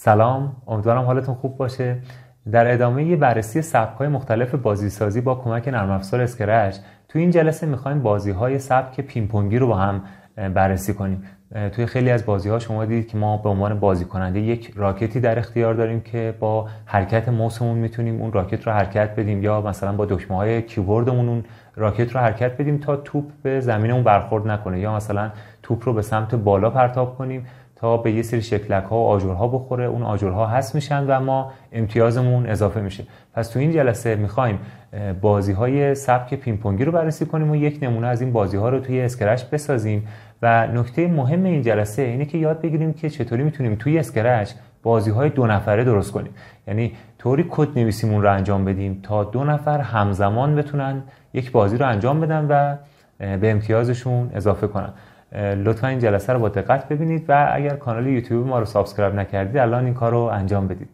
سلام امیدوارم حالتون خوب باشه در ادامه یه بررسی های مختلف بازیسازی با کمک نرم افزار اسکرچ تو این جلسه میخوایم بازی‌های سبک پیمپونگی رو با هم بررسی کنیم توی خیلی از بازی ها شما دیدید که ما به عنوان بازی کننده یک راکتی در اختیار داریم که با حرکت موسمون میتونیم اون راکت رو حرکت بدیم یا مثلا با دکمه های کیبوردمون اون راکت رو حرکت بدیم تا توپ به زمینمون برخورد نکنه یا مثلا توپ رو به سمت بالا پرتاب کنیم تا به یه سری شکلک ها و آجرها بخوره اون آجرها هست میشن و ما امتیازمون اضافه میشه پس تو این جلسه میخوایم بازی های سبک پینپونگی رو بررسی کنیم و یک نمونه از این بازی ها رو توی اسکرچ بسازیم و نکته مهم این جلسه اینه که یاد بگیریم که چطوری میتونیم توی اسکرچ بازی های دو نفره درست کنیم یعنی طوری کد نویسیمون رو انجام بدیم تا دو نفر همزمان بتونن یک بازی رو انجام بدن و به امتیازشون اضافه کنن لطفا این جلسه رو با دقت ببینید و اگر کانال یوتیوب ما رو سابسکرایب نکردید الان این کار رو انجام بدید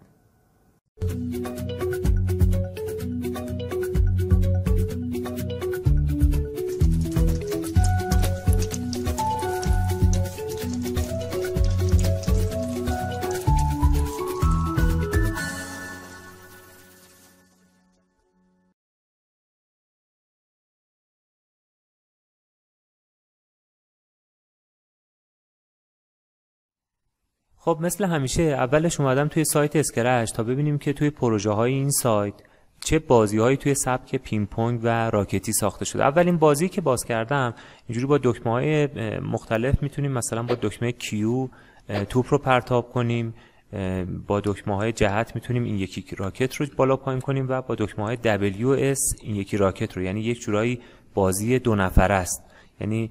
خب مثل همیشه اولش اومدم توی سایت اسکرش تا ببینیم که توی پروژه های این سایت چه بازی هایی توی سبک پینگ پونگ و راکتی ساخته شده اولین بازی که باز کردم اینجوری با دکمه های مختلف میتونیم مثلا با دکمه کیو توپ رو پرتاب کنیم با دکمه های جهت میتونیم این یکی راکت رو بالا پایین کنیم و با دکمه های اس این یکی راکت رو یعنی یک جورایی بازی دو نفر است یعنی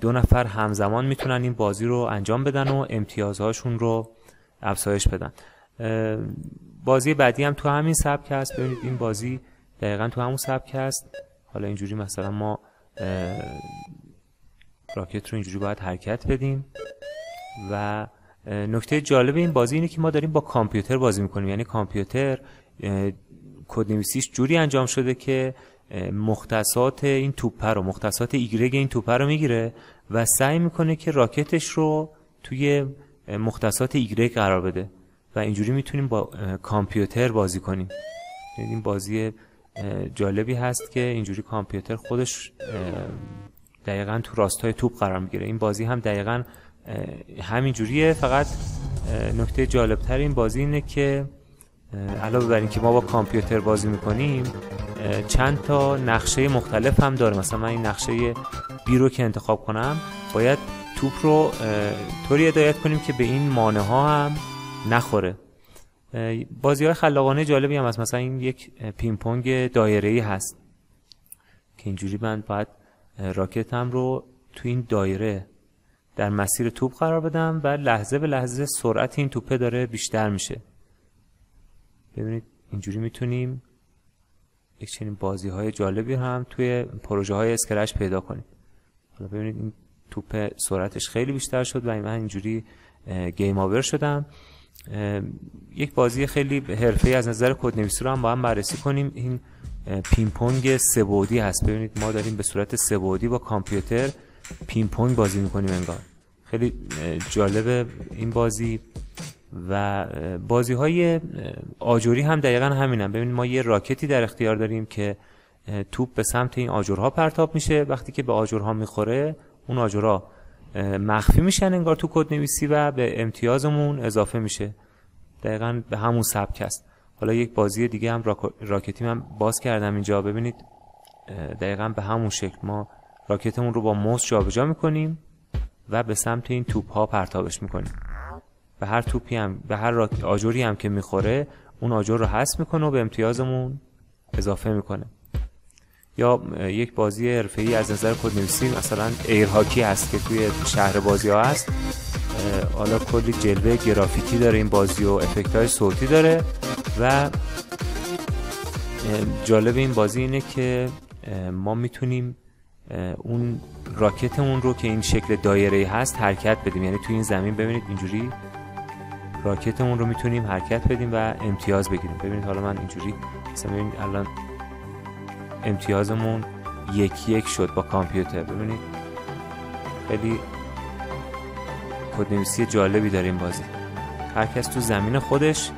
دو نفر همزمان میتونن این بازی رو انجام بدن و امتیازهاشون رو افزایش بدن بازی بعدی هم تو همین سبک هست ببینید این بازی دقیقا تو همون سبک هست حالا اینجوری مثلا ما راکت رو اینجوری باید حرکت بدیم و نکته جالب این بازی اینه که ما داریم با کامپیوتر بازی میکنیم یعنی کامپیوتر کدنویسیش جوری انجام شده که مختصات این توپه رو مختصات ایگرگ این توپه رو میگیره و سعی میکنه که راکتش رو توی مختصات ایگرگ قرار بده و اینجوری میتونیم با کامپیوتر بازی کنیم این بازی جالبی هست که اینجوری کامپیوتر خودش دقیقا تو راستای توپ قرار میگیره این بازی هم دقیقا همینجوریه فقط نکته جالبتر این بازی اینه که علاوه بر اینکه ما با کامپیوتر بازی میکنیم چند تا نقشه مختلف هم داره مثلا من این نقشه بی که انتخاب کنم باید توپ رو طوری هدایت کنیم که به این مانه ها هم نخوره بازی های خلاقانه جالبی هم هست مثلا این یک پینگ پونگ ای هست که اینجوری من باید راکتم رو تو این دایره در مسیر توپ قرار بدم و لحظه به لحظه سرعت این توپه داره بیشتر میشه ببینید اینجوری میتونیم یک چنین بازی های جالبی هم توی پروژه های اسکرش پیدا کنیم حالا ببینید این توپ سرعتش خیلی بیشتر شد و من اینجوری گیم آور شدم یک بازی خیلی حرفه از نظر کد نویسی رو هم با هم بررسی کنیم این پینگ پونگ هست ببینید ما داریم به صورت سبودی با کامپیوتر پینگ پونگ بازی میکنیم انگار خیلی جالبه این بازی و بازی های آجوری هم دقیقا همینن ببینید ما یه راکتی در اختیار داریم که توپ به سمت این آجرها پرتاب میشه وقتی که به آجرها میخوره اون آجرها مخفی میشن انگار تو کد نویسی و به امتیازمون اضافه میشه دقیقا به همون سبک است حالا یک بازی دیگه هم راکتی من باز کردم اینجا ببینید دقیقا به همون شکل ما راکتمون رو با موس جابجا میکنیم و به سمت این توپ ها پرتابش میکنیم به هر توپی هم به هر آجوری هم که میخوره اون آجر رو حس میکنه و به امتیازمون اضافه میکنه یا یک بازی حرفه‌ای از نظر کد نویسی مثلا ایرهاکی هست که توی شهر بازی ها هست حالا کلی جلوه گرافیکی داره این بازی و افکت های صوتی داره و جالب این بازی اینه که ما میتونیم اون راکتمون رو که این شکل دایره هست حرکت بدیم یعنی توی این زمین ببینید اینجوری راکتمون رو میتونیم حرکت بدیم و امتیاز بگیریم ببینید حالا من اینجوری مثلا ببینید الان امتیازمون یکی یک شد با کامپیوتر ببینید خیلی کدنویسی جالبی داریم بازی هر کس تو زمین خودش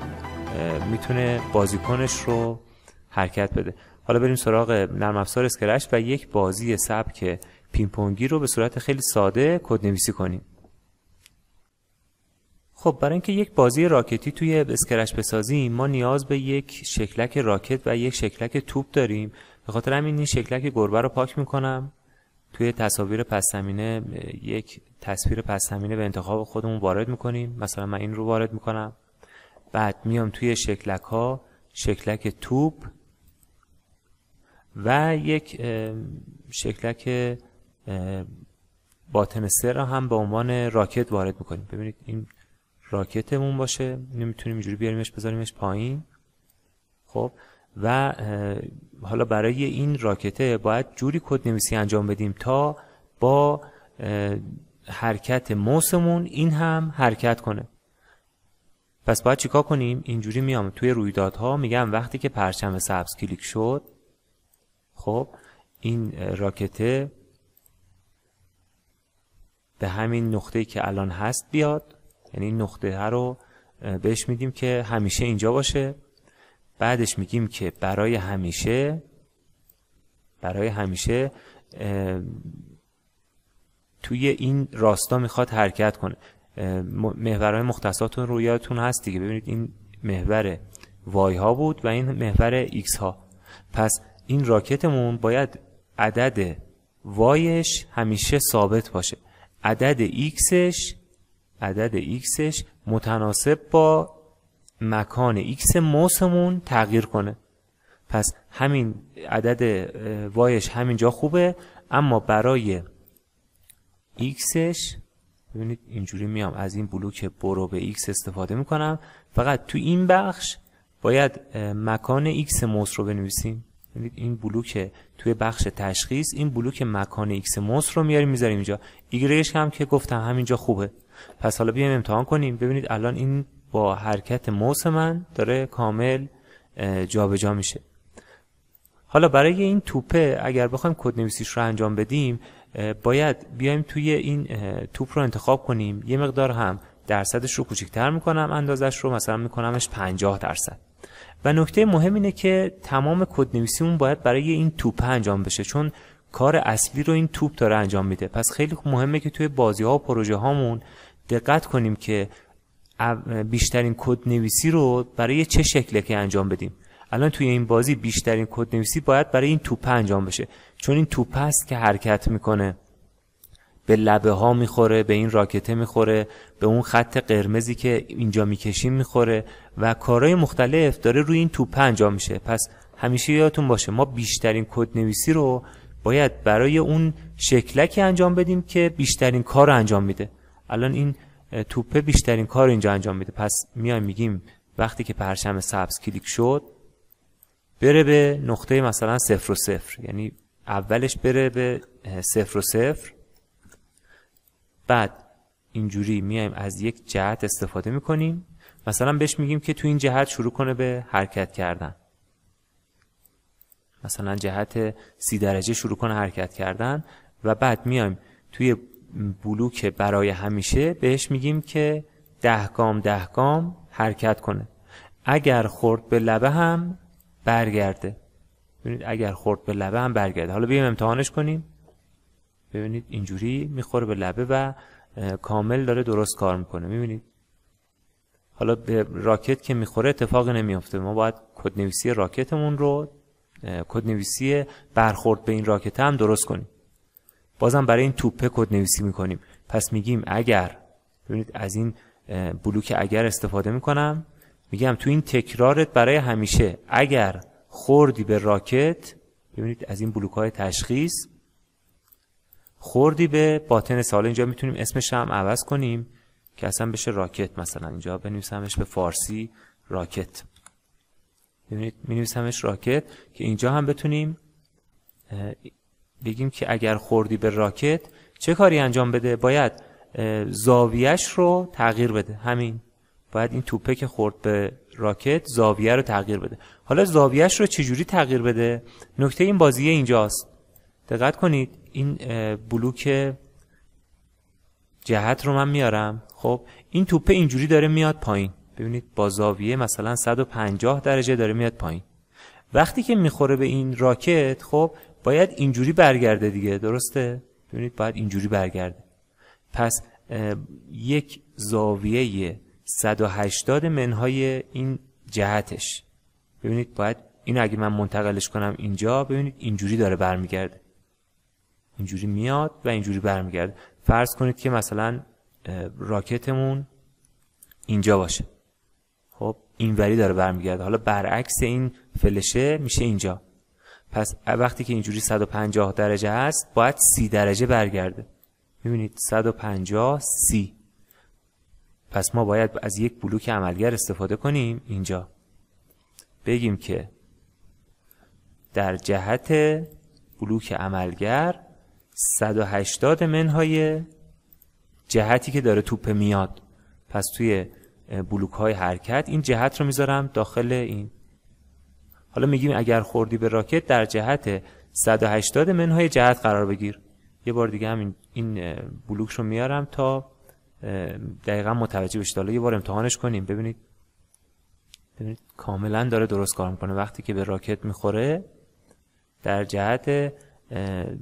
میتونه بازیکنش رو حرکت بده حالا بریم سراغ نرم افزار اسکرش و یک بازی سبک پینگ پونگی رو به صورت خیلی ساده کدنویسی کنیم خب برای اینکه یک بازی راکتی توی اسکرچ بسازیم ما نیاز به یک شکلک راکت و یک شکلک توپ داریم به خاطر همین این شکلک گربه رو پاک میکنم توی تصاویر پس یک تصویر پس به انتخاب خودمون وارد میکنیم مثلا من این رو وارد میکنم بعد میام توی شکلک ها شکلک توپ و یک شکلک باطن سر را هم به عنوان راکت وارد میکنیم ببینید این راکتمون باشه نمیتونیم اینجوری بیاریمش بذاریمش پایین خب و حالا برای این راکته باید جوری کد نویسی انجام بدیم تا با حرکت موسمون این هم حرکت کنه پس باید چیکار کنیم اینجوری میام توی رویدادها میگم وقتی که پرچم سبز کلیک شد خب این راکته به همین نقطه‌ای که الان هست بیاد یعنی نقطه ها رو بهش میدیم که همیشه اینجا باشه بعدش میگیم که برای همیشه برای همیشه توی این راستا میخواد حرکت کنه محورهای مختصاتون رو یادتون هست دیگه ببینید این محور وای ها بود و این محور ایکس ها پس این راکتمون باید عدد وایش همیشه ثابت باشه عدد ایکسش عدد xش متناسب با مکان x موسمون تغییر کنه پس همین عدد وایش همینجا خوبه اما برای xش ببینید اینجوری میام از این بلوک برو به x استفاده میکنم فقط تو این بخش باید مکان x موس رو بنویسیم ببینید این بلوک توی بخش تشخیص این بلوک مکان x موس رو میاریم میذاریم اینجا ایگرش هم که گفتم همینجا خوبه پس حالا بیایم امتحان کنیم ببینید الان این با حرکت موس من داره کامل جابجا جا میشه حالا برای این توپه اگر بخوایم کد نویسیش رو انجام بدیم باید بیایم توی این توپ رو انتخاب کنیم یه مقدار هم درصدش رو کوچکتر میکنم اندازش رو مثلا میکنمش 50 درصد و نکته مهم اینه که تمام کد نویسیمون باید برای این توپ انجام بشه چون کار اصلی رو این توپ داره انجام میده پس خیلی مهمه که توی بازی ها و پروژه دقت کنیم که بیشترین کد نویسی رو برای چه شکله که انجام بدیم الان توی این بازی بیشترین کد نویسی باید برای این توپه انجام بشه چون این توپه است که حرکت میکنه به لبه ها میخوره به این راکته میخوره به اون خط قرمزی که اینجا میکشیم میخوره و کارهای مختلف داره روی این توپه انجام میشه پس همیشه یادتون باشه ما بیشترین کد نویسی رو باید برای اون شکلکی انجام بدیم که بیشترین کار رو انجام میده الان این توپه بیشترین کار اینجا انجام میده پس میایم میگیم وقتی که پرچم سبز کلیک شد بره به نقطه مثلا صفر و صفر یعنی اولش بره به صفر و صفر بعد اینجوری میایم از یک جهت استفاده میکنیم مثلا بهش میگیم که تو این جهت شروع کنه به حرکت کردن مثلا جهت سی درجه شروع کنه حرکت کردن و بعد میایم توی بلوک برای همیشه بهش میگیم که ده گام ده گام حرکت کنه اگر خورد به لبه هم برگرده ببینید اگر خورد به لبه هم برگرده حالا بیایم امتحانش کنیم ببینید اینجوری میخوره به لبه و کامل داره درست کار میکنه میبینید حالا به راکت که میخوره اتفاقی نمیافته ما باید کدنویسی راکتمون رو کدنویسی برخورد به این راکت هم درست کنیم بازم برای این توپه کد نویسی میکنیم پس میگیم اگر ببینید از این بلوک اگر استفاده میکنم میگم تو این تکرارت برای همیشه اگر خوردی به راکت ببینید از این بلوک های تشخیص خوردی به باطن سال اینجا میتونیم اسمش هم عوض کنیم که اصلا بشه راکت مثلا اینجا بنویسمش به فارسی راکت ببینید می راکت که اینجا هم بتونیم بگیم که اگر خوردی به راکت چه کاری انجام بده باید زاویهش رو تغییر بده همین باید این توپه که خورد به راکت زاویه رو تغییر بده حالا زاویهش رو چجوری تغییر بده نکته این بازیه اینجاست دقت کنید این بلوک جهت رو من میارم خب این توپه اینجوری داره میاد پایین ببینید با زاویه مثلا 150 درجه داره میاد پایین وقتی که میخوره به این راکت خب باید اینجوری برگرده دیگه درسته ببینید باید اینجوری برگرده پس یک زاویه 180 منهای این جهتش ببینید باید این اگه من منتقلش کنم اینجا ببینید اینجوری داره برمیگرده اینجوری میاد و اینجوری برمیگرده فرض کنید که مثلا راکتمون اینجا باشه خب اینوری داره برمیگرده حالا برعکس این فلشه میشه اینجا پس وقتی که اینجوری 150 درجه هست باید 30 درجه برگرده میبینید 150 30 پس ما باید از یک بلوک عملگر استفاده کنیم اینجا بگیم که در جهت بلوک عملگر 180 منهای جهتی که داره توپ میاد پس توی بلوک های حرکت این جهت رو میذارم داخل این حالا میگیم اگر خوردی به راکت در جهت 180 منهای جهت قرار بگیر یه بار دیگه هم این بلوک رو میارم تا دقیقا متوجه بشید حالا یه بار امتحانش کنیم ببینید ببینید کاملا داره درست کار میکنه وقتی که به راکت میخوره در جهت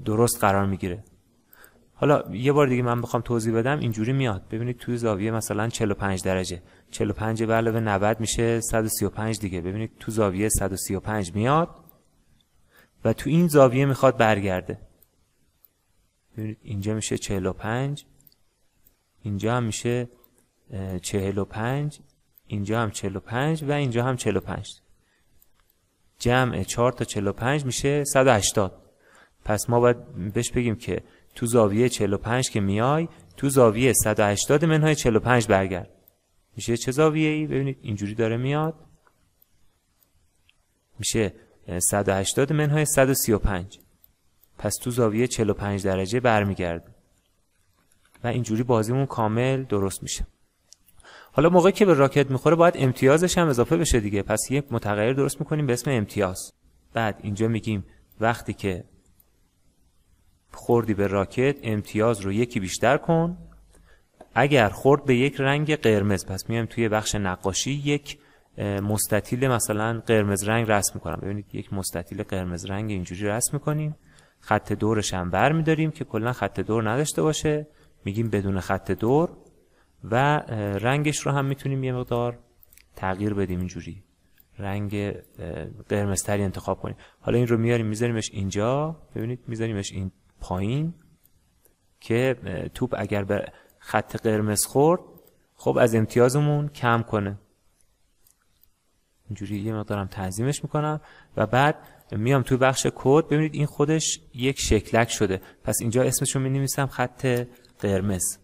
درست قرار میگیره حالا یه بار دیگه من بخوام توضیح بدم اینجوری میاد ببینید توی زاویه مثلا 45 درجه 45 به علاوه 90 میشه 135 دیگه ببینید تو زاویه 135 میاد و تو این زاویه میخواد برگرده ببینید اینجا میشه 45 اینجا هم میشه 45 اینجا هم 45 و اینجا هم 45 جمع 4 تا 45 میشه 180 پس ما باید بهش بگیم که تو زاویه 45 که میای تو زاویه 180 منهای 45 برگرد میشه چه زاویه ای؟ ببینید اینجوری داره میاد میشه 180 منهای 135 پس تو زاویه 45 درجه برمیگرد و اینجوری بازیمون کامل درست میشه حالا موقعی که به راکت میخوره باید امتیازش هم اضافه بشه دیگه پس یک متغیر درست میکنیم به اسم امتیاز بعد اینجا میگیم وقتی که خوردی به راکت امتیاز رو یکی بیشتر کن اگر خورد به یک رنگ قرمز پس میام توی بخش نقاشی یک مستطیل مثلا قرمز رنگ رسم میکنم ببینید یک مستطیل قرمز رنگ اینجوری رسم میکنیم خط دورش هم بر میداریم که کلا خط دور نداشته باشه میگیم بدون خط دور و رنگش رو هم میتونیم یه مقدار تغییر بدیم اینجوری رنگ قرمزتری انتخاب کنیم حالا این رو میاریم میذاریمش اینجا ببینید میذاریمش این پایین که توپ اگر به خط قرمز خورد خب از امتیازمون کم کنه اینجوری یه مقدارم تنظیمش میکنم و بعد میام توی بخش کد ببینید این خودش یک شکلک شده پس اینجا اسمشو می نویسم خط قرمز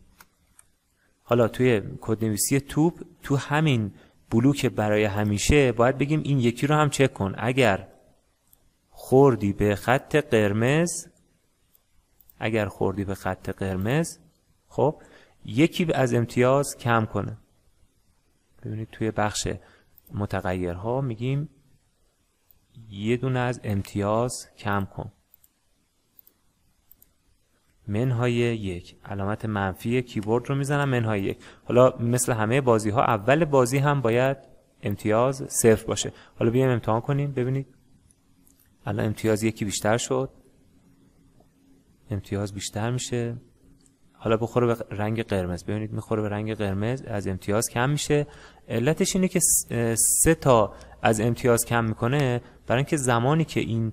حالا توی کد نویسی توپ تو همین بلوک برای همیشه باید بگیم این یکی رو هم چک کن اگر خوردی به خط قرمز اگر خوردی به خط قرمز خب یکی از امتیاز کم کنه ببینید توی بخش متغیرها میگیم یه دونه از امتیاز کم کن منهای یک علامت منفی کیبورد رو میزنم منهای یک حالا مثل همه بازی ها اول بازی هم باید امتیاز صفر باشه حالا بیایم امتحان کنیم ببینید الان امتیاز یکی بیشتر شد امتیاز بیشتر میشه حالا بخوره به رنگ قرمز ببینید میخوره به رنگ قرمز از امتیاز کم میشه علتش اینه که سه تا از امتیاز کم میکنه برای اینکه زمانی که این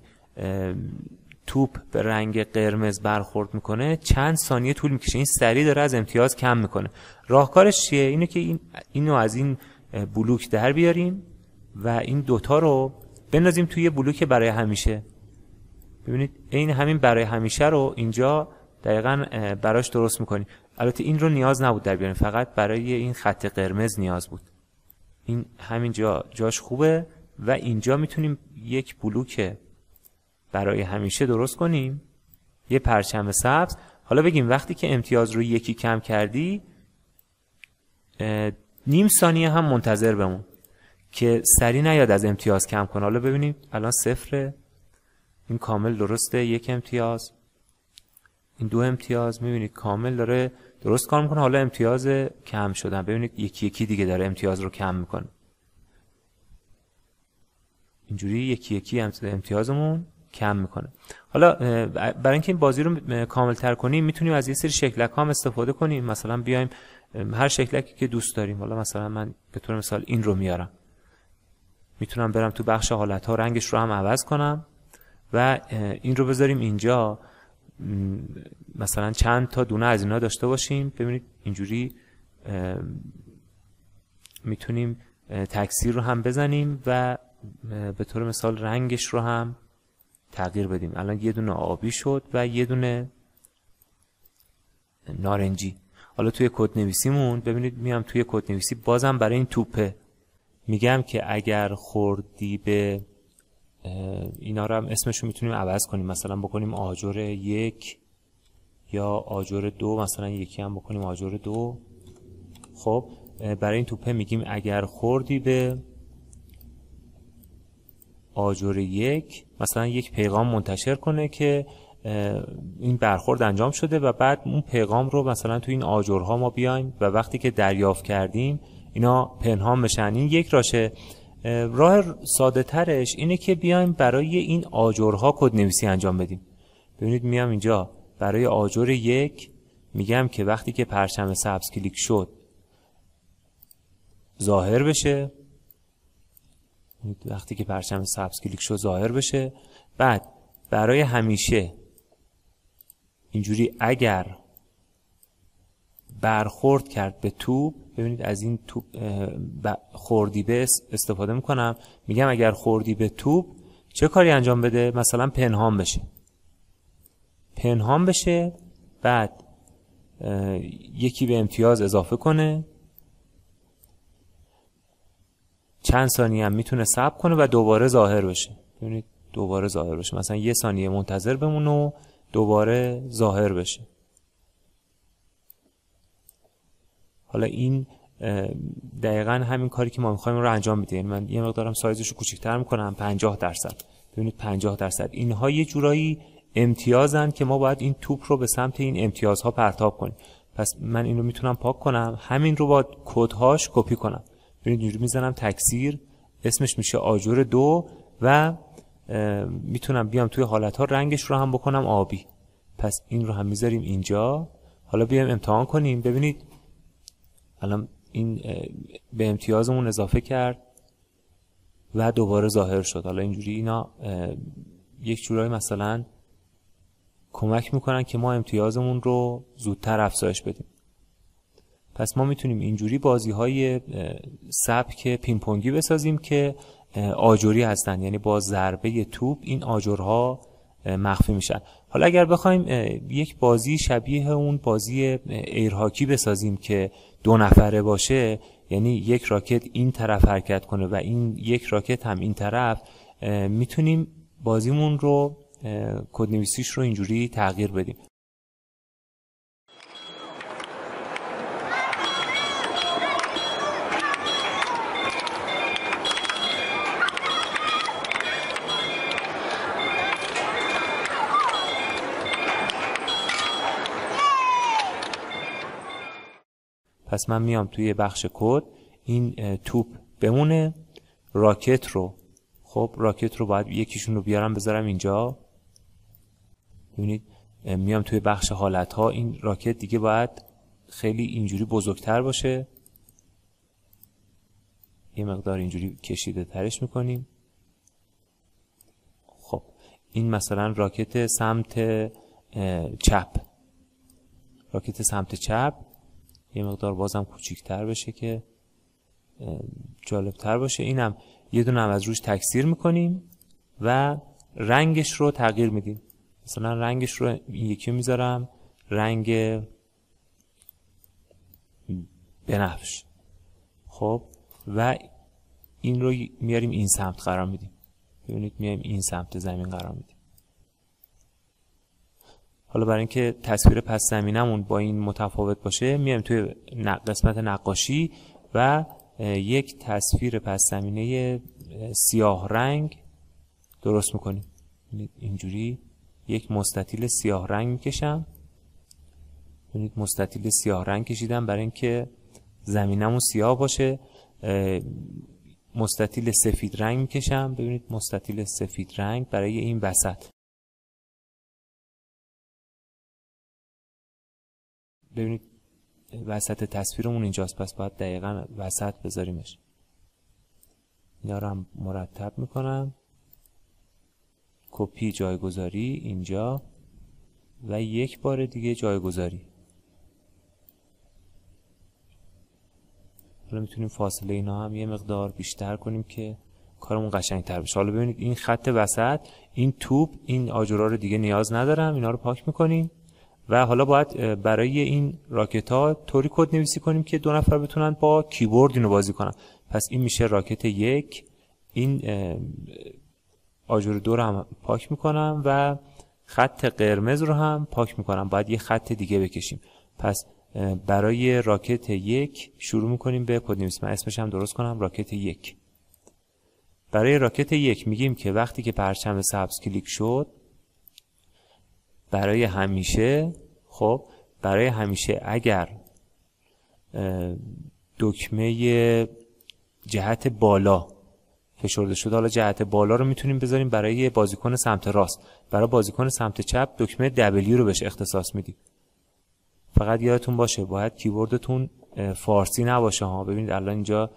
توپ به رنگ قرمز برخورد میکنه چند ثانیه طول میکشه این سری داره از امتیاز کم میکنه راهکارش چیه اینه که این اینو از این بلوک در بیاریم و این دوتا رو بندازیم توی بلوک برای همیشه ببینید این همین برای همیشه رو اینجا دقیقا براش درست میکنیم البته این رو نیاز نبود در بیاریم فقط برای این خط قرمز نیاز بود این همین جا جاش خوبه و اینجا میتونیم یک بلوک برای همیشه درست کنیم یه پرچم سبز حالا بگیم وقتی که امتیاز رو یکی کم کردی نیم ثانیه هم منتظر بمون که سری نیاد از امتیاز کم کن حالا ببینیم الان صفره این کامل درسته یک امتیاز این دو امتیاز میبینید کامل داره درست کار میکنه حالا امتیاز کم شدن ببینید یکی یکی دیگه داره امتیاز رو کم میکنه اینجوری یکی یکی امتیازمون کم میکنه حالا برای اینکه این بازی رو کامل تر کنیم میتونیم از یه سری شکلک ها هم استفاده کنیم مثلا بیایم هر شکلکی که دوست داریم حالا مثلا من به طور مثال این رو میارم میتونم برم تو بخش حالت ها رنگش رو هم عوض کنم و این رو بذاریم اینجا مثلا چند تا دونه از اینا داشته باشیم ببینید اینجوری میتونیم تکثیر رو هم بزنیم و به طور مثال رنگش رو هم تغییر بدیم الان یه دونه آبی شد و یه دونه نارنجی حالا توی کد نویسیمون ببینید میام توی کد نویسی بازم برای این توپه میگم که اگر خوردی به اینا رو هم رو میتونیم عوض کنیم مثلا بکنیم آجر یک یا آجر دو مثلا یکی هم بکنیم آجر دو خب برای این توپه میگیم اگر خوردی به آجر یک مثلا یک پیغام منتشر کنه که این برخورد انجام شده و بعد اون پیغام رو مثلا تو این آجرها ما بیایم و وقتی که دریافت کردیم اینا پنهان بشن این یک راشه راه ساده ترش اینه که بیایم برای این آجرها کد نویسی انجام بدیم ببینید میام اینجا برای آجر یک میگم که وقتی که پرچم سبز کلیک شد ظاهر بشه وقتی که پرچم سبز کلیک شد ظاهر بشه بعد برای همیشه اینجوری اگر برخورد کرد به توپ ببینید از این توپ به استفاده میکنم میگم اگر خوردی به توپ چه کاری انجام بده مثلا پنهان بشه پنهان بشه بعد یکی به امتیاز اضافه کنه چند ثانیه هم میتونه سب کنه و دوباره ظاهر بشه ببینید دوباره ظاهر بشه مثلا یه ثانیه منتظر بمونه و دوباره ظاهر بشه حالا این دقیقا همین کاری که ما میخوایم رو انجام میده یعنی من یه مقدارم سایزش رو میکنم 50 درصد ببینید 50 درصد اینها یه جورایی امتیازن که ما باید این توپ رو به سمت این امتیازها پرتاب کنیم پس من این رو میتونم پاک کنم همین رو با کدهاش کپی کنم ببینید اینجوری میزنم تکثیر اسمش میشه آجر دو و میتونم بیام توی حالت ها رنگش رو هم بکنم آبی پس این رو هم میذاریم اینجا حالا بیام امتحان کنیم ببینید الان این به امتیازمون اضافه کرد و دوباره ظاهر شد حالا اینجوری اینا یک جورایی مثلا کمک میکنن که ما امتیازمون رو زودتر افزایش بدیم پس ما میتونیم اینجوری بازی های سبک پینپونگی بسازیم که آجوری هستن یعنی با ضربه توپ این آجرها مخفی میشن حالا اگر بخوایم یک بازی شبیه اون بازی ایرهاکی بسازیم که دو نفره باشه یعنی یک راکت این طرف حرکت کنه و این یک راکت هم این طرف میتونیم بازیمون رو کدنویسیش رو اینجوری تغییر بدیم پس من میام توی بخش کد این توپ بمونه راکت رو خب راکت رو باید یکیشون رو بیارم بذارم اینجا ببینید میام توی بخش حالت ها این راکت دیگه باید خیلی اینجوری بزرگتر باشه یه مقدار اینجوری کشیده ترش میکنیم خب این مثلا راکت سمت چپ راکت سمت چپ یه مقدار بازم کوچیکتر بشه که جالبتر باشه اینم یه دونه هم از روش تکثیر میکنیم و رنگش رو تغییر میدیم مثلا رنگش رو این یکی میذارم رنگ بنفش خب و این رو میاریم این سمت قرار میدیم ببینید میاریم این سمت زمین قرار میدیم حالا برای اینکه تصویر پس زمینمون با این متفاوت باشه میایم توی قسمت نقاشی و یک تصویر پس زمینه سیاه رنگ درست میکنیم اینجوری یک مستطیل سیاه رنگ میکشم ببینید مستطیل سیاه رنگ کشیدم برای اینکه زمینمون سیاه باشه مستطیل سفید رنگ میکشم ببینید مستطیل سفید رنگ برای این وسط ببینید وسط تصویرمون اینجاست پس باید دقیقا وسط بذاریمش اینا رو هم مرتب میکنم کپی جایگذاری اینجا و یک بار دیگه جایگذاری حالا میتونیم فاصله اینا هم یه مقدار بیشتر کنیم که کارمون قشنگ تر بشه حالا ببینید این خط وسط این توپ این آجرا رو دیگه نیاز ندارم اینا رو پاک میکنیم و حالا باید برای این راکت ها طوری کد نویسی کنیم که دو نفر بتونن با کیبورد اینو بازی کنن پس این میشه راکت یک این آجر دو رو هم پاک میکنم و خط قرمز رو هم پاک میکنم باید یه خط دیگه بکشیم پس برای راکت یک شروع میکنیم به کد نویسی من اسمش هم درست کنم راکت یک برای راکت یک میگیم که وقتی که پرچم سبز کلیک شد برای همیشه خب برای همیشه اگر دکمه جهت بالا فشرده شده حالا جهت بالا رو میتونیم بذاریم برای بازیکن سمت راست برای بازیکن سمت چپ دکمه W رو بهش اختصاص میدیم فقط یادتون باشه باید کیبوردتون فارسی نباشه ها ببینید الان اینجا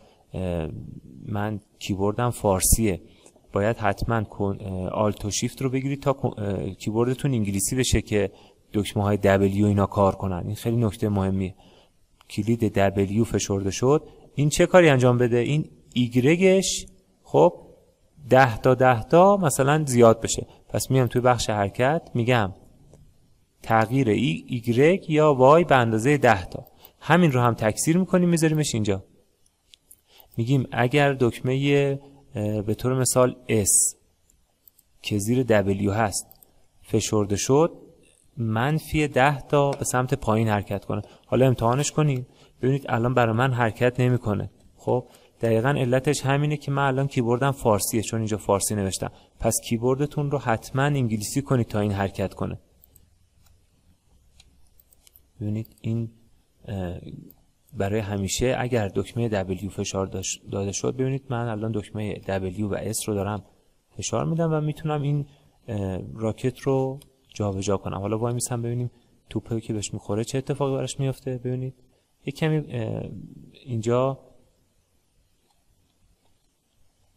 من کیبوردم فارسیه باید حتما آلت و شیفت رو بگیرید تا کیبوردتون انگلیسی بشه که دکمه های دبلیو اینا کار کنن این خیلی نکته مهمیه کلید دبلیو فشرده شد این چه کاری انجام بده این ایگرگش خب 10 تا ده تا مثلا زیاد بشه پس میام توی بخش حرکت میگم تغییر ای ایگرگ یا وای به اندازه ده تا همین رو هم تکثیر میکنیم میذاریمش اینجا میگیم اگر دکمه به طور مثال S که زیر دبلیو هست فشرده شد منفی 10 تا به سمت پایین حرکت کنه حالا امتحانش کنیم ببینید الان برای من حرکت نمیکنه خب دقیقا علتش همینه که من الان کیبوردم فارسیه چون اینجا فارسی نوشتم پس کیبوردتون رو حتما انگلیسی کنید تا این حرکت کنه ببینید این برای همیشه اگر دکمه W فشار داده شد ببینید من الان دکمه W و S رو دارم فشار میدم و میتونم این راکت رو جابجا جا کنم حالا وای میسم ببینیم توپه که بهش میخوره چه اتفاقی براش میافته ببینید یه کمی اینجا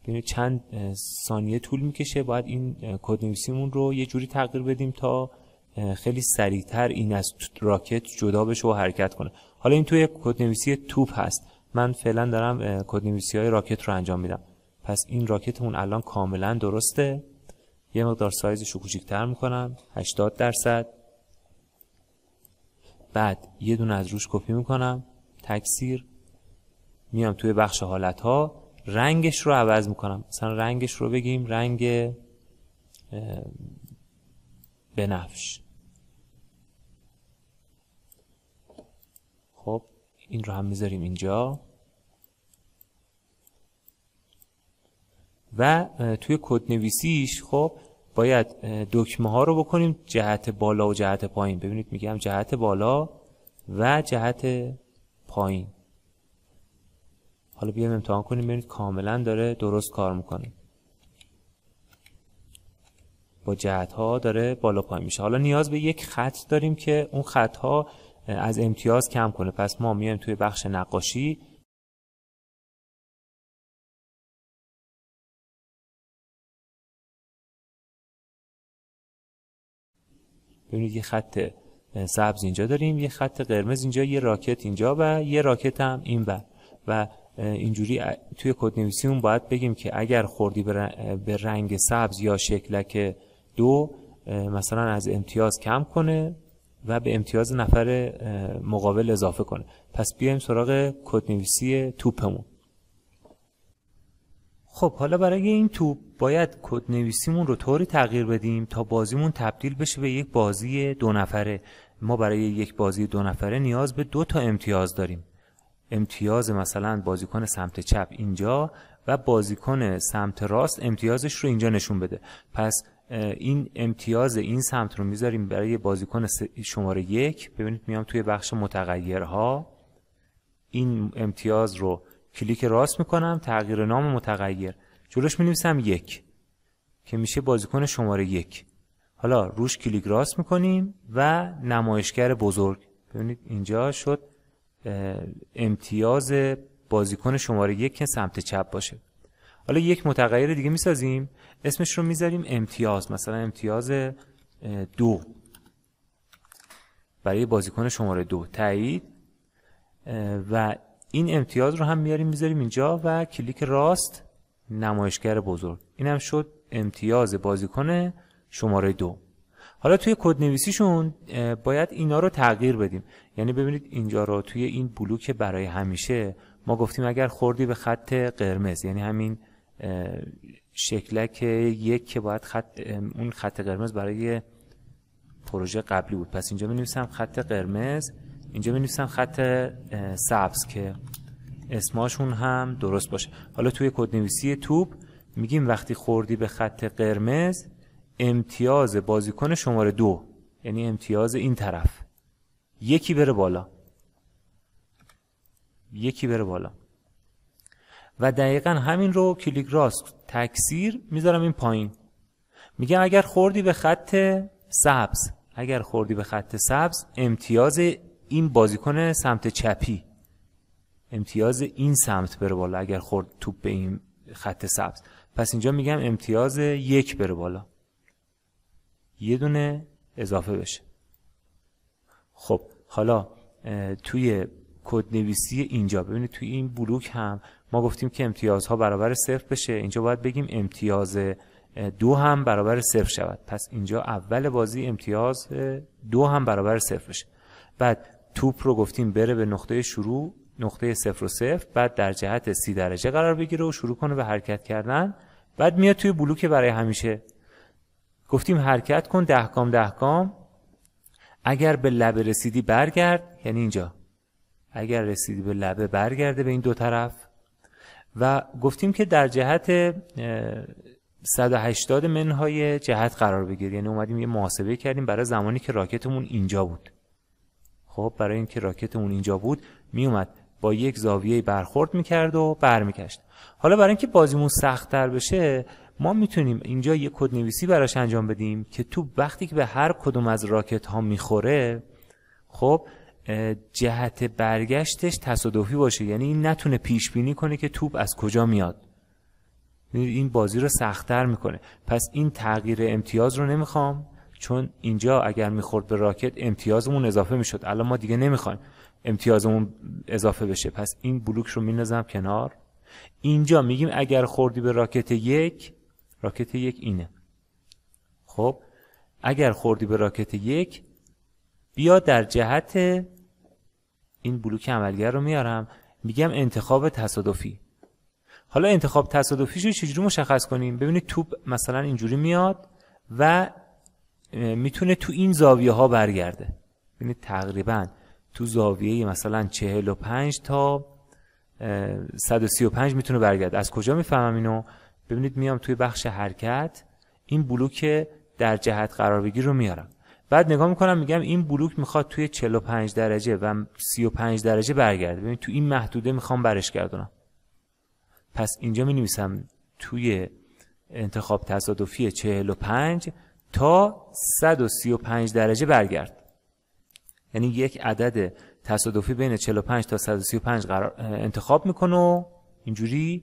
ببینید چند ثانیه طول میکشه باید این کد نویسیمون رو یه جوری تغییر بدیم تا خیلی سریعتر این از راکت جدا بشه و حرکت کنه حالا این توی کدنویسی توپ هست من فعلا دارم کدنویسی های راکت رو انجام میدم پس این راکتمون الان کاملا درسته یه مقدار سایزش رو کوچیک‌تر میکنم 80 درصد بعد یه دونه از روش کپی میکنم تکثیر میام توی بخش حالت ها رنگش رو عوض میکنم مثلا رنگش رو بگیم رنگ بنفش خب این رو هم میذاریم اینجا و توی کد نویسیش خب باید دکمه ها رو بکنیم جهت بالا و جهت پایین ببینید میگم جهت بالا و جهت پایین حالا بیایم امتحان کنیم ببینید کاملا داره درست کار میکنه با جهت ها داره بالا پایین میشه حالا نیاز به یک خط داریم که اون خط ها از امتیاز کم کنه پس ما میایم توی بخش نقاشی ببینید یه خط سبز اینجا داریم یه خط قرمز اینجا یه راکت اینجا و یه راکت هم این بر و اینجوری توی کود باید بگیم که اگر خوردی به رنگ سبز یا شکلک دو مثلا از امتیاز کم کنه و به امتیاز نفر مقابل اضافه کنه پس بیایم سراغ کدنویسی توپمون خب حالا برای این توپ باید کدنویسیمون رو طوری تغییر بدیم تا بازیمون تبدیل بشه به یک بازی دو نفره ما برای یک بازی دو نفره نیاز به دو تا امتیاز داریم امتیاز مثلا بازیکن سمت چپ اینجا و بازیکن سمت راست امتیازش رو اینجا نشون بده پس این امتیاز این سمت رو میذاریم برای بازیکن شماره یک ببینید میام توی بخش متغیرها این امتیاز رو کلیک راست میکنم تغییر نام متغیر جلوش مینویسم یک که میشه بازیکن شماره یک حالا روش کلیک راست میکنیم و نمایشگر بزرگ ببینید اینجا شد امتیاز بازیکن شماره یک که سمت چپ باشه حالا یک متغیر دیگه میسازیم اسمش رو میذاریم امتیاز مثلا امتیاز دو برای بازیکن شماره دو تایید و این امتیاز رو هم میاریم میذاریم اینجا و کلیک راست نمایشگر بزرگ این هم شد امتیاز بازیکن شماره دو حالا توی کد نویسیشون باید اینا رو تغییر بدیم یعنی ببینید اینجا رو توی این بلوک برای همیشه ما گفتیم اگر خوردی به خط قرمز یعنی همین شکلک یک که باید خط اون خط قرمز برای پروژه قبلی بود پس اینجا می خط قرمز اینجا می خط سبز که اسماشون هم درست باشه حالا توی کدنویسی توپ میگیم وقتی خوردی به خط قرمز امتیاز بازیکن شماره دو یعنی امتیاز این طرف یکی بره بالا یکی بره بالا و دقیقا همین رو کلیک راست تکثیر میذارم این پایین میگم اگر خوردی به خط سبز اگر خوردی به خط سبز امتیاز این بازیکن سمت چپی امتیاز این سمت بره بالا اگر خورد توپ به این خط سبز پس اینجا میگم امتیاز یک بره بالا یه دونه اضافه بشه خب حالا توی کدنویسی اینجا ببینید توی این بلوک هم ما گفتیم که امتیازها برابر صفر بشه اینجا باید بگیم امتیاز دو هم برابر صفر شود پس اینجا اول بازی امتیاز دو هم برابر صفر بشه بعد توپ رو گفتیم بره به نقطه شروع نقطه صفر و صفر بعد در جهت سی درجه قرار بگیره و شروع کنه به حرکت کردن بعد میاد توی بلوک برای همیشه گفتیم حرکت کن دهکام دهکام اگر به لبه رسیدی برگرد یعنی اینجا اگر رسیدی به لبه برگرده به این دو طرف و گفتیم که در جهت 180 منهای جهت قرار بگیری یعنی اومدیم یه محاسبه کردیم برای زمانی که راکتمون اینجا بود خب برای اینکه راکتمون اینجا بود میومد با یک زاویه برخورد میکرد و برمیگشت حالا برای اینکه بازیمون سختتر بشه ما میتونیم اینجا یه کد نویسی براش انجام بدیم که تو وقتی که به هر کدوم از راکت ها میخوره خب جهت برگشتش تصادفی باشه یعنی این نتونه پیش بینی کنه که توپ از کجا میاد این بازی رو سختتر میکنه پس این تغییر امتیاز رو نمیخوام چون اینجا اگر میخورد به راکت امتیازمون اضافه میشد الان ما دیگه نمیخوایم امتیازمون اضافه بشه پس این بلوک رو میندازم کنار اینجا میگیم اگر خوردی به راکت یک راکت یک اینه خب اگر خوردی به راکت یک بیا در جهت این بلوک عملگر رو میارم میگم انتخاب تصادفی حالا انتخاب تصادفی رو چجوری مشخص کنیم ببینید توپ مثلا اینجوری میاد و میتونه تو این زاویه ها برگرده ببینید تقریبا تو زاویه مثلا 45 تا 135 میتونه برگرده از کجا میفهمم اینو ببینید میام توی بخش حرکت این بلوک در جهت قرار بگیر رو میارم بعد نگاه میکنم میگم این بلوک میخواد توی 45 درجه و 35 درجه برگرده ببین تو این محدوده میخوام برش گردونم پس اینجا می نویسم توی انتخاب تصادفی 45 تا 135 درجه برگرد یعنی یک عدد تصادفی بین 45 تا 135 قرار انتخاب میکنه و اینجوری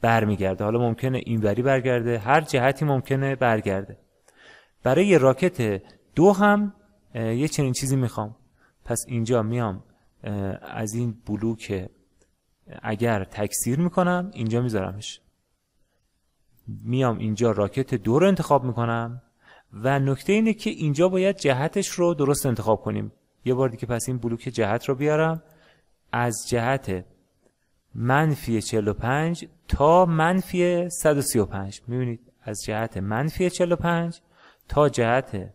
برمیگرده حالا ممکنه اینوری برگرده هر جهتی ممکنه برگرده برای راکت دو هم یه چنین چیزی میخوام پس اینجا میام از این بلوک اگر تکثیر میکنم اینجا میذارمش میام اینجا راکت دو رو انتخاب میکنم و نکته اینه که اینجا باید جهتش رو درست انتخاب کنیم یه بار دیگه پس این بلوک جهت رو بیارم از جهت منفی 45 تا منفی 135 میبینید از جهت منفی 45 تا جهت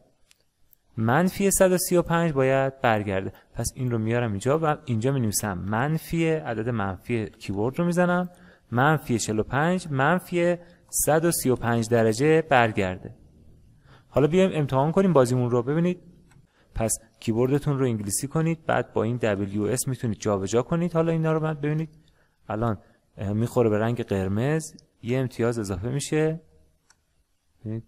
منفی 135 باید برگرده پس این رو میارم اینجا و اینجا می نویسم منفی عدد منفی کیبورد رو میزنم منفی 45 منفی 135 درجه برگرده حالا بیایم امتحان کنیم بازیمون رو ببینید پس کیبوردتون رو انگلیسی کنید بعد با این WS میتونید جابجا کنید حالا اینا رو بعد ببینید الان میخوره به رنگ قرمز یه امتیاز اضافه میشه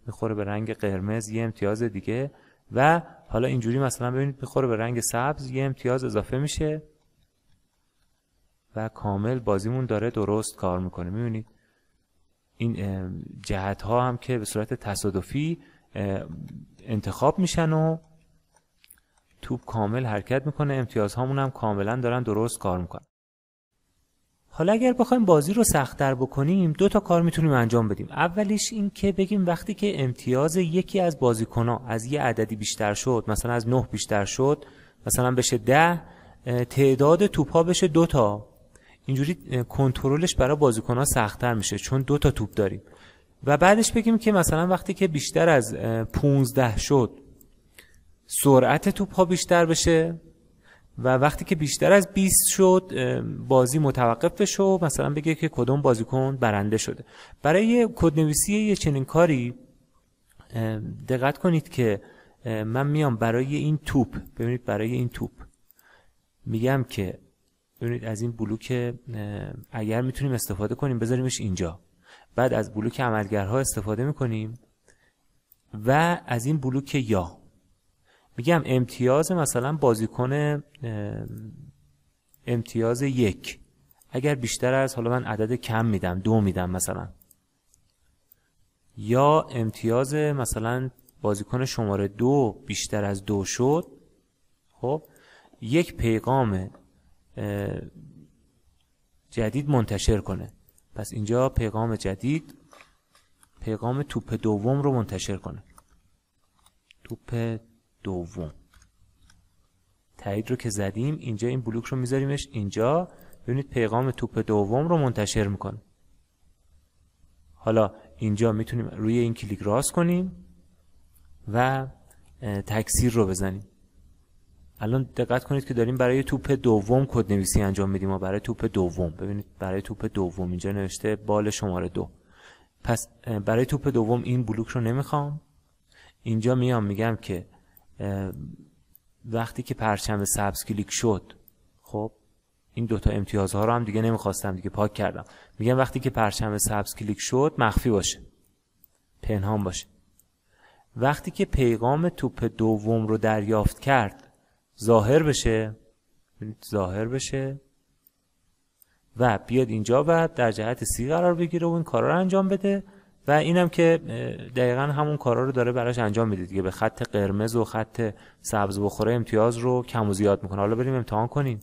میخوره به رنگ قرمز یه امتیاز دیگه و حالا اینجوری مثلا ببینید میخوره به رنگ سبز یه امتیاز اضافه میشه و کامل بازیمون داره درست کار میکنه میبینید این جهت ها هم که به صورت تصادفی انتخاب میشن و توپ کامل حرکت میکنه امتیاز هامون هم کاملا دارن درست کار میکنن حالا اگر بخوایم بازی رو سختتر بکنیم دو تا کار میتونیم انجام بدیم اولیش این که بگیم وقتی که امتیاز یکی از بازیکنها از یه عددی بیشتر شد مثلا از 9 بیشتر شد مثلا بشه 10 تعداد توپ بشه دو تا اینجوری کنترلش برای بازیکن ها سختتر میشه چون دو تا توپ داریم و بعدش بگیم که مثلا وقتی که بیشتر از 15 شد سرعت توپ ها بیشتر بشه و وقتی که بیشتر از 20 شد بازی متوقف بشه و مثلا بگه که کدوم بازیکن برنده شده برای کدنویسی یه چنین کاری دقت کنید که من میام برای این توپ ببینید برای این توپ میگم که ببینید از این بلوک اگر میتونیم استفاده کنیم بذاریمش اینجا بعد از بلوک عملگرها استفاده میکنیم و از این بلوک یا میگم امتیاز مثلا بازیکن امتیاز یک اگر بیشتر از حالا من عدد کم میدم دو میدم مثلا یا امتیاز مثلا بازیکن شماره دو بیشتر از دو شد خب یک پیغام جدید منتشر کنه پس اینجا پیغام جدید پیغام توپ دوم رو منتشر کنه توپ دوم تایید رو که زدیم اینجا این بلوک رو میذاریمش اینجا ببینید پیغام توپ دوم رو منتشر میکنه حالا اینجا میتونیم روی این کلیک راست کنیم و تکثیر رو بزنیم الان دقت کنید که داریم برای توپ دوم کد نویسی انجام میدیم و برای توپ دوم ببینید برای توپ دوم اینجا نوشته بال شماره دو پس برای توپ دوم این بلوک رو نمیخوام اینجا میام میگم که وقتی که پرچم سبز کلیک شد خب این دوتا امتیازها رو هم دیگه نمیخواستم دیگه پاک کردم میگم وقتی که پرچم سبز کلیک شد مخفی باشه پنهان باشه وقتی که پیغام توپ دوم رو دریافت کرد ظاهر بشه ظاهر بشه و بیاد اینجا و در جهت سی قرار بگیره و این کارا رو انجام بده و اینم که دقیقا همون کارا رو داره براش انجام میده دیگه به خط قرمز و خط سبز بخوره امتیاز رو کم و زیاد میکنه حالا بریم امتحان کنیم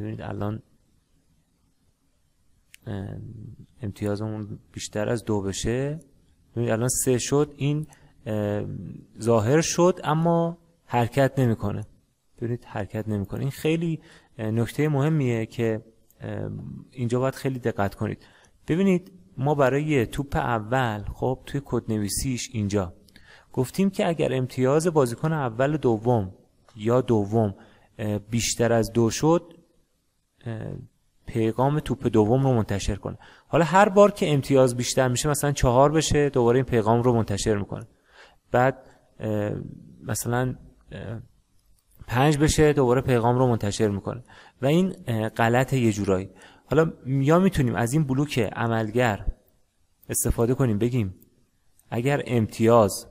ببینید الان امتیازمون بیشتر از دو بشه ببینید الان سه شد این ظاهر شد اما حرکت نمیکنه ببینید حرکت نمیکنه این خیلی نکته مهمیه که اینجا باید خیلی دقت کنید ببینید ما برای توپ اول خب توی کد نویسیش اینجا گفتیم که اگر امتیاز بازیکن اول دوم یا دوم بیشتر از دو شد پیغام توپ دوم رو منتشر کنه حالا هر بار که امتیاز بیشتر میشه مثلا چهار بشه دوباره این پیغام رو منتشر میکنه بعد مثلا پنج بشه دوباره پیغام رو منتشر میکنه و این غلط یه جورایی حالا یا میتونیم از این بلوک عملگر استفاده کنیم بگیم اگر امتیاز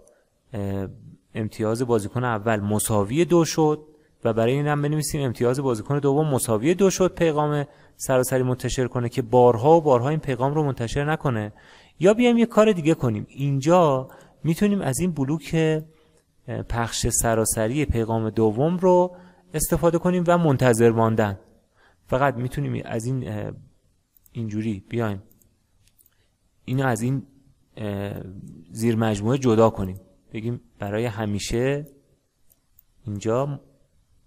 امتیاز بازیکن اول مساوی دو شد و برای این هم بنویسیم امتیاز بازیکن دوم مساوی دو شد پیغام سراسری منتشر کنه که بارها و بارها این پیغام رو منتشر نکنه یا بیایم یه کار دیگه کنیم اینجا میتونیم از این بلوک پخش سراسری پیغام دوم رو استفاده کنیم و منتظر ماندن فقط میتونیم از این اینجوری بیایم اینو از این زیر مجموعه جدا کنیم بگیم برای همیشه اینجا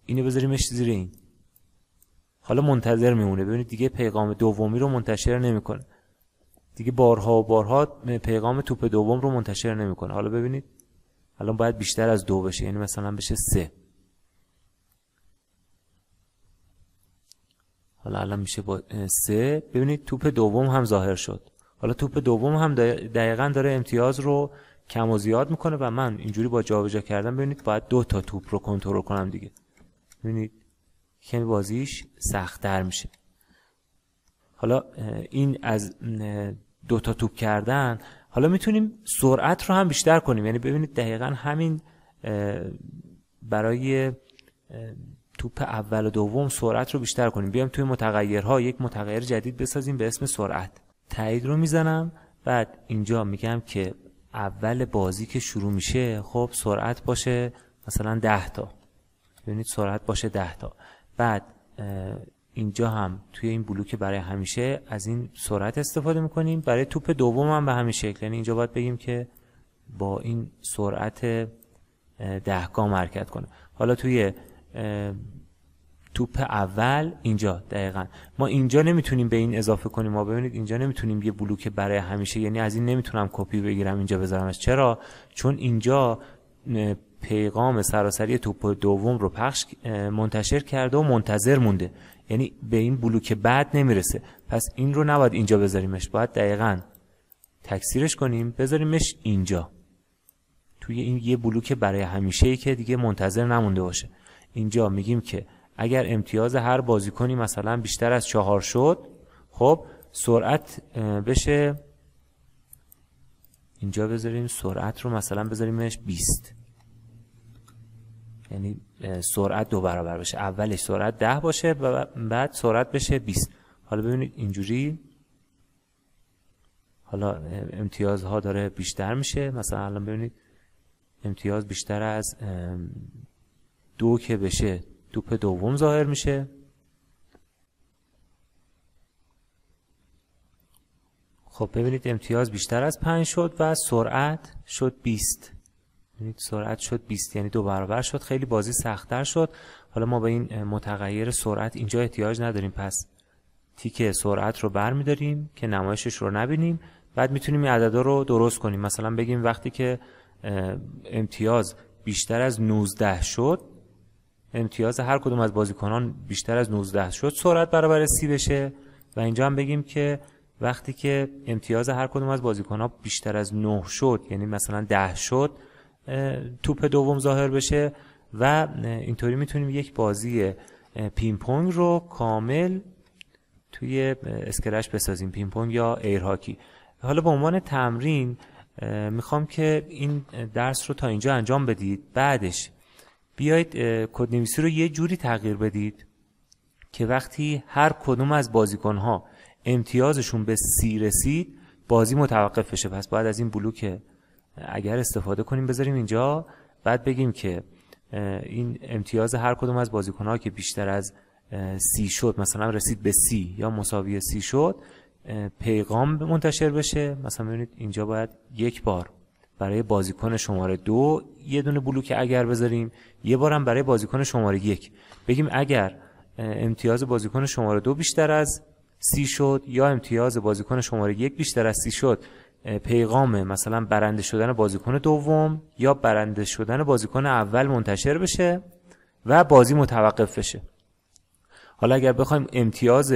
اینو بذاریمش زیر این حالا منتظر میمونه ببینید دیگه پیغام دومی رو منتشر نمیکنه دیگه بارها و بارها پیغام توپ دوم رو منتشر نمیکنه حالا ببینید الان باید بیشتر از دو بشه یعنی مثلا بشه سه حالا الان میشه با سه ببینید توپ دوم هم ظاهر شد حالا توپ دوم هم دقیقا داره امتیاز رو کم و زیاد میکنه و من اینجوری با جابجا کردن ببینید باید دو تا توپ رو کنترل کنم دیگه ببینید کمی بازیش سختتر میشه حالا این از دو تا توپ کردن حالا میتونیم سرعت رو هم بیشتر کنیم یعنی ببینید دقیقا همین برای توپ اول و دوم سرعت رو بیشتر کنیم بیام توی متغیرها یک متغیر جدید بسازیم به اسم سرعت تایید رو میزنم بعد اینجا میگم که اول بازی که شروع میشه خب سرعت باشه مثلا 10 تا ببینید سرعت باشه 10 تا بعد اینجا هم توی این بلوک برای همیشه از این سرعت استفاده میکنیم برای توپ دوم هم به همین شکل یعنی اینجا باید بگیم که با این سرعت گام حرکت کنه حالا توی توپ اول اینجا دقیقا ما اینجا نمیتونیم به این اضافه کنیم ما ببینید اینجا نمیتونیم یه بلوک برای همیشه یعنی از این نمیتونم کپی بگیرم اینجا بذارمش چرا چون اینجا پیغام سراسری توپ دوم رو پخش منتشر کرده و منتظر مونده یعنی به این بلوک بعد نمیرسه پس این رو نباید اینجا بذاریمش باید دقیقا تکثیرش کنیم بذاریمش اینجا توی این یه بلوک برای همیشه که دیگه منتظر نمونده باشه اینجا میگیم که اگر امتیاز هر بازیکنی مثلا بیشتر از چهار شد خب سرعت بشه اینجا بذاریم سرعت رو مثلا بذاریمش 20 یعنی سرعت دو برابر بشه اولش سرعت ده باشه و بعد سرعت بشه 20 حالا ببینید اینجوری حالا امتیازها داره بیشتر میشه مثلا الان ببینید امتیاز بیشتر از دو که بشه توپ دوم ظاهر میشه خب ببینید امتیاز بیشتر از پنج شد و سرعت شد 20 ببینید سرعت شد 20 یعنی دو برابر شد خیلی بازی سختتر شد حالا ما به این متغیر سرعت اینجا احتیاج نداریم پس تیک سرعت رو برمیداریم که نمایشش رو نبینیم بعد میتونیم این عددا رو درست کنیم مثلا بگیم وقتی که امتیاز بیشتر از 19 شد امتیاز هر کدوم از بازیکنان بیشتر از 19 شد سرعت برابر سی بشه و اینجا هم بگیم که وقتی که امتیاز هر کدوم از بازیکنان بیشتر از 9 شد یعنی مثلا 10 شد توپ دوم ظاهر بشه و اینطوری میتونیم یک بازی پیمپونگ رو کامل توی اسکرش بسازیم پیمپونگ یا ایرهاکی هاکی حالا به عنوان تمرین میخوام که این درس رو تا اینجا انجام بدید بعدش بیایید کدنویسی رو یه جوری تغییر بدید که وقتی هر کدوم از بازیکنها امتیازشون به سی رسید بازی متوقف بشه پس باید از این که اگر استفاده کنیم بذاریم اینجا بعد بگیم که این امتیاز هر کدوم از بازیکنها که بیشتر از سی شد مثلا رسید به سی یا مساوی سی شد پیغام منتشر بشه مثلا ببینید اینجا باید یک بار برای بازیکن شماره دو یه دونه بلوک اگر بذاریم یه بارم برای بازیکن شماره یک بگیم اگر امتیاز بازیکن شماره دو بیشتر از سی شد یا امتیاز بازیکن شماره یک بیشتر از سی شد پیغام مثلا برنده شدن بازیکن دوم یا برنده شدن بازیکن اول منتشر بشه و بازی متوقف بشه حالا اگر بخوایم امتیاز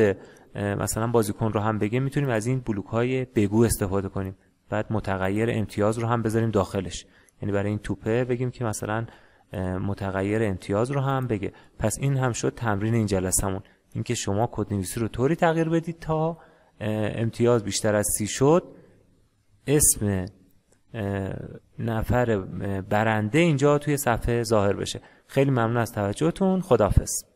مثلا بازیکن رو هم بگیم میتونیم از این بلوک های بگو استفاده کنیم بعد متغیر امتیاز رو هم بذاریم داخلش یعنی برای این توپه بگیم که مثلا متغیر امتیاز رو هم بگه پس این هم شد تمرین این جلسمون اینکه شما کد نویسی رو طوری تغییر بدید تا امتیاز بیشتر از سی شد اسم نفر برنده اینجا توی صفحه ظاهر بشه خیلی ممنون از توجهتون خدافظ